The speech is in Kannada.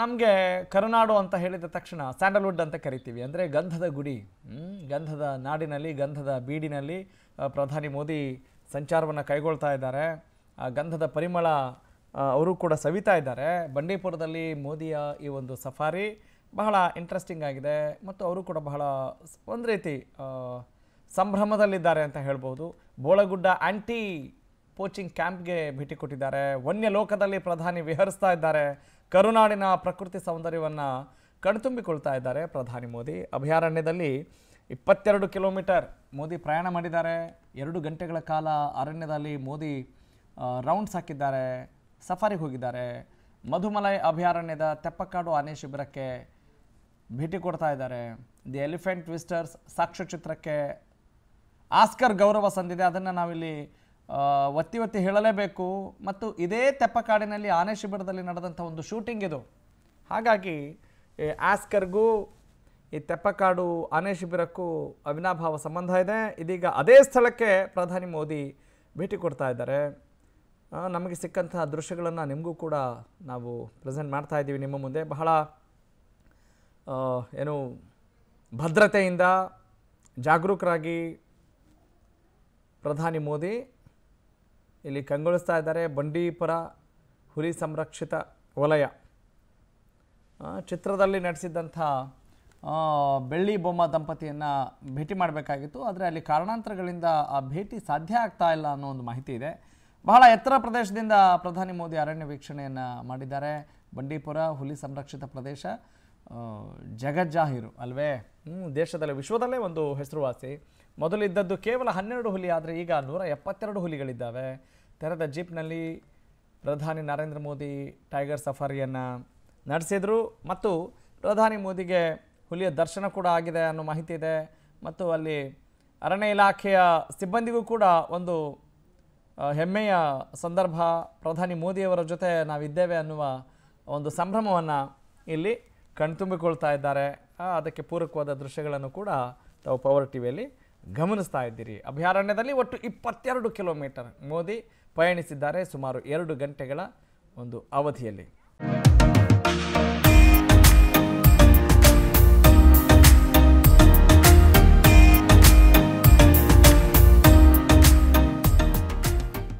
ನಮಗೆ ಕರುನಾಡು ಅಂತ ಹೇಳಿದ ತಕ್ಷಣ ಸ್ಯಾಂಡಲ್ವುಡ್ ಅಂತ ಕರಿತೀವಿ ಅಂದರೆ ಗಂಧದ ಗುಡಿ ಗಂಧದ ನಾಡಿನಲ್ಲಿ ಗಂಧದ ಬೀಡಿನಲ್ಲಿ ಪ್ರಧಾನಿ ಮೋದಿ ಸಂಚಾರವನ್ನು ಕೈಗೊಳ್ತಾ ಇದ್ದಾರೆ ಆ ಗಂಧದ ಪರಿಮಳ ಅವರು ಕೂಡ ಸವಿತಾ ಇದ್ದಾರೆ ಬಂಡೀಪುರದಲ್ಲಿ ಮೋದಿಯ ಈ ಒಂದು ಸಫಾರಿ ಬಹಳ ಇಂಟ್ರೆಸ್ಟಿಂಗ್ ಆಗಿದೆ ಮತ್ತು ಅವರು ಕೂಡ ಬಹಳ ಒಂದು ರೀತಿ ಸಂಭ್ರಮದಲ್ಲಿದ್ದಾರೆ ಅಂತ ಹೇಳ್ಬೋದು ಬೋಳಗುಡ್ಡ ಆ್ಯಂಟಿ ಕೋಚಿಂಗ್ ಕ್ಯಾಂಪ್ಗೆ ಭೇಟಿ ಕೊಟ್ಟಿದ್ದಾರೆ ವನ್ಯ ಲೋಕದಲ್ಲಿ ಪ್ರಧಾನಿ ವಿಹರಿಸ್ತಾ ಇದ್ದಾರೆ ಕರುನಾಡಿನ ಪ್ರಕೃತಿ ಸೌಂದರ್ಯವನ್ನು ಕಣ್ತುಂಬಿಕೊಳ್ತಾ ಇದ್ದಾರೆ ಪ್ರಧಾನಿ ಮೋದಿ ಅಭಯಾರಣ್ಯದಲ್ಲಿ ಇಪ್ಪತ್ತೆರಡು ಕಿಲೋಮೀಟರ್ ಮೋದಿ ಪ್ರಯಾಣ ಮಾಡಿದ್ದಾರೆ ಎರಡು ಗಂಟೆಗಳ ಕಾಲ ಅರಣ್ಯದಲ್ಲಿ ಮೋದಿ ರೌಂಡ್ಸ್ ಹಾಕಿದ್ದಾರೆ ಸಫಾರಿಗೆ ಹೋಗಿದ್ದಾರೆ ಮಧುಮಲೈ ಅಭಯಾರಣ್ಯದ ತೆಪ್ಪಕಾಡು ಆನೆ ಶಿಬಿರಕ್ಕೆ ಭೇಟಿ ಕೊಡ್ತಾ ಇದ್ದಾರೆ ದಿ ಎಲಿಫೆಂಟ್ ಟ್ವಿಸ್ಟರ್ಸ್ ಸಾಕ್ಷ್ಯಚಿತ್ರಕ್ಕೆ ಆಸ್ಕರ್ ಗೌರವ ಸಂದಿದೆ ಅದನ್ನು ನಾವಿಲ್ಲಿ ಒತ್ತಿ ಒತ್ತಿ ಹೇಳಲೇಬೇಕು ಮತ್ತು ಇದೇ ತೆಪ್ಪಕಾಡಿನಲ್ಲಿ ಆನೆ ಶಿಬಿರದಲ್ಲಿ ನಡೆದಂಥ ಒಂದು ಶೂಟಿಂಗ್ ಇದು ಹಾಗಾಗಿ ಆಸ್ಕರ್ಗೂ ಈ ತೆಪ್ಪಕಾಡು ಆನೆ ಶಿಬಿರಕ್ಕೂ ಅವಿನಾಭಾವ ಸಂಬಂಧ ಇದೆ ಇದೀಗ ಅದೇ ಸ್ಥಳಕ್ಕೆ ಪ್ರಧಾನಿ ಮೋದಿ ಭೇಟಿ ಕೊಡ್ತಾ ಇದ್ದಾರೆ ನಮಗೆ ಸಿಕ್ಕಂತಹ ದೃಶ್ಯಗಳನ್ನು ನಿಮಗೂ ಕೂಡ ನಾವು ಪ್ರೆಸೆಂಟ್ ಮಾಡ್ತಾ ಇದ್ದೀವಿ ನಿಮ್ಮ ಮುಂದೆ ಬಹಳ ಏನು ಭದ್ರತೆಯಿಂದ ಜಾಗರೂಕರಾಗಿ ಪ್ರಧಾನಿ ಮೋದಿ ಇಲ್ಲಿ ಕಂಗೊಳಿಸ್ತಾ ಇದ್ದಾರೆ ಬಂಡೀಪುರ ಹುಲಿ ಸಂರಕ್ಷಿತ ವಲಯ ಚಿತ್ರದಲ್ಲಿ ನಡೆಸಿದ್ದಂಥ ಬೆಳ್ಳಿ ಬೊಮ್ಮ ದಂಪತಿಯನ್ನು ಭೇಟಿ ಮಾಡಬೇಕಾಗಿತ್ತು ಆದರೆ ಅಲ್ಲಿ ಕಾರಣಾಂತರಗಳಿಂದ ಆ ಭೇಟಿ ಸಾಧ್ಯ ಆಗ್ತಾ ಇಲ್ಲ ಅನ್ನೋ ಒಂದು ಮಾಹಿತಿ ಇದೆ ಬಹಳ ಎತ್ತರ ಪ್ರದೇಶದಿಂದ ಪ್ರಧಾನಿ ಮೋದಿ ಅರಣ್ಯ ವೀಕ್ಷಣೆಯನ್ನು ಮಾಡಿದ್ದಾರೆ ಬಂಡೀಪುರ ಹುಲಿ ಸಂರಕ್ಷಿತ ಪ್ರದೇಶ ಜಗಜ್ಜಾಹಿರು ಅಲ್ವೇ ದೇಶದಲ್ಲಿ ವಿಶ್ವದಲ್ಲೇ ಒಂದು ಹೆಸರುವಾಸಿ ಮೊದಲಿದ್ದದ್ದು ಕೇವಲ ಹನ್ನೆರಡು ಹುಲಿ ಆದರೆ ಈಗ ನೂರ ಎಪ್ಪತ್ತೆರಡು ಹುಲಿಗಳಿದ್ದಾವೆ ತೆರೆದ ಜೀಪ್ನಲ್ಲಿ ಪ್ರಧಾನಿ ನರೇಂದ್ರ ಮೋದಿ ಟೈಗರ್ ಸಫಾರಿಯನ್ನು ನಡೆಸಿದರು ಮತ್ತು ಪ್ರಧಾನಿ ಮೋದಿಗೆ ಹುಲಿಯ ದರ್ಶನ ಕೂಡ ಆಗಿದೆ ಅನ್ನೋ ಮಾಹಿತಿ ಇದೆ ಮತ್ತು ಅಲ್ಲಿ ಅರಣ್ಯ ಇಲಾಖೆಯ ಸಿಬ್ಬಂದಿಗೂ ಕೂಡ ಒಂದು ಹೆಮ್ಮೆಯ ಸಂದರ್ಭ ಪ್ರಧಾನಿ ಮೋದಿಯವರ ಜೊತೆ ನಾವಿದ್ದೇವೆ ಅನ್ನುವ ಒಂದು ಸಂಭ್ರಮವನ್ನು ಇಲ್ಲಿ ಕಣ್ತುಂಬಿಕೊಳ್ತಾ ಇದ್ದಾರೆ ಅದಕ್ಕೆ ಪೂರಕವಾದ ದೃಶ್ಯಗಳನ್ನು ಕೂಡ ತಾವು ಪವರ್ ಟಿವಿಯಲ್ಲಿ ಗಮನಿಸ್ತಾ ಇದ್ದೀರಿ ಅಭಯಾರಣ್ಯದಲ್ಲಿ ಒಟ್ಟು ಇಪ್ಪತ್ತೆರಡು ಕಿಲೋಮೀಟರ್ ಮೋದಿ ಪಯಣಿಸಿದ್ದಾರೆ ಸುಮಾರು ಎರಡು ಗಂಟೆಗಳ ಒಂದು ಅವಧಿಯಲ್ಲಿ